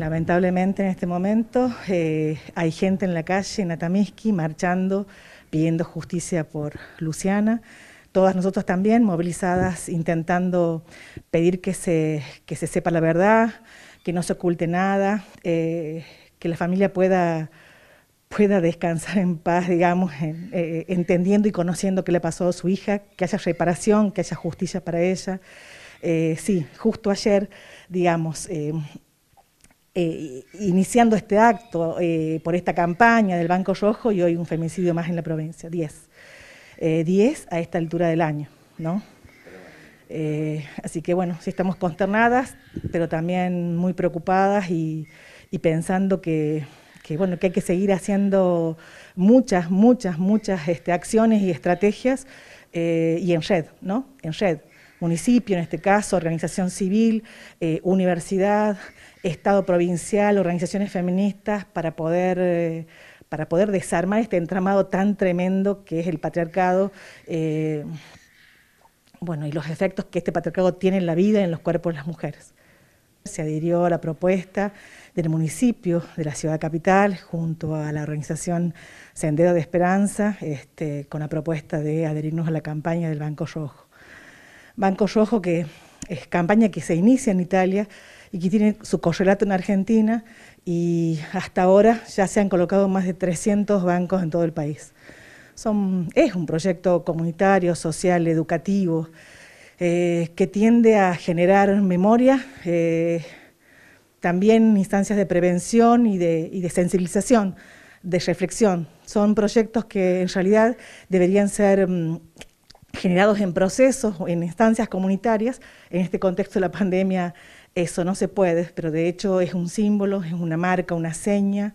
Lamentablemente en este momento eh, hay gente en la calle, en Atamiski, marchando, pidiendo justicia por Luciana. Todas nosotros también movilizadas, intentando pedir que se, se sepa la verdad, que no se oculte nada, eh, que la familia pueda, pueda descansar en paz, digamos, eh, entendiendo y conociendo qué le pasó a su hija, que haya reparación, que haya justicia para ella. sí, justo ayer, digamos, eh, iniciando este acto eh, por esta campaña del Banco Rojo y hoy un femicidio más en la provincia, 10. 10 eh, a esta altura del año, ¿no? así que bueno, sí estamos consternadas, pero también muy preocupadas y, pensando que, bueno, que hay que seguir haciendo muchas, muchas, muchas este, acciones y estrategias y en red, ¿no? En red municipio, en este caso, organización civil, eh, universidad, Estado provincial, organizaciones feministas, para poder, eh, para poder desarmar este entramado tan tremendo que es el patriarcado. Eh, bueno, y los efectos que este patriarcado tiene en la vida y en los cuerpos de las mujeres. Se adhirió a la propuesta del municipio de la ciudad capital junto a la organización Sendero de Esperanza este, con la propuesta de adherirnos a la campaña del Banco Rojo. Banco Rojo, que es campaña que se inicia en Italia y que tiene su correlato en Argentina y hasta ahora ya se han colocado más de 300 bancos en todo el país. es un proyecto comunitario, social, educativo, eh, que tiende a generar memoria, eh, también instancias de prevención y de sensibilización, de reflexión. Son proyectos que en realidad deberían ser mm, generados en procesos o en instancias comunitarias. En este contexto de la pandemia eso no se puede, pero de hecho es un símbolo, es una marca, una seña,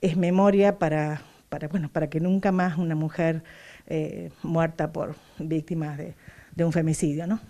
es memoria para, para, que nunca más una mujer eh, muerta por víctimas de, de un femicidio. ¿no?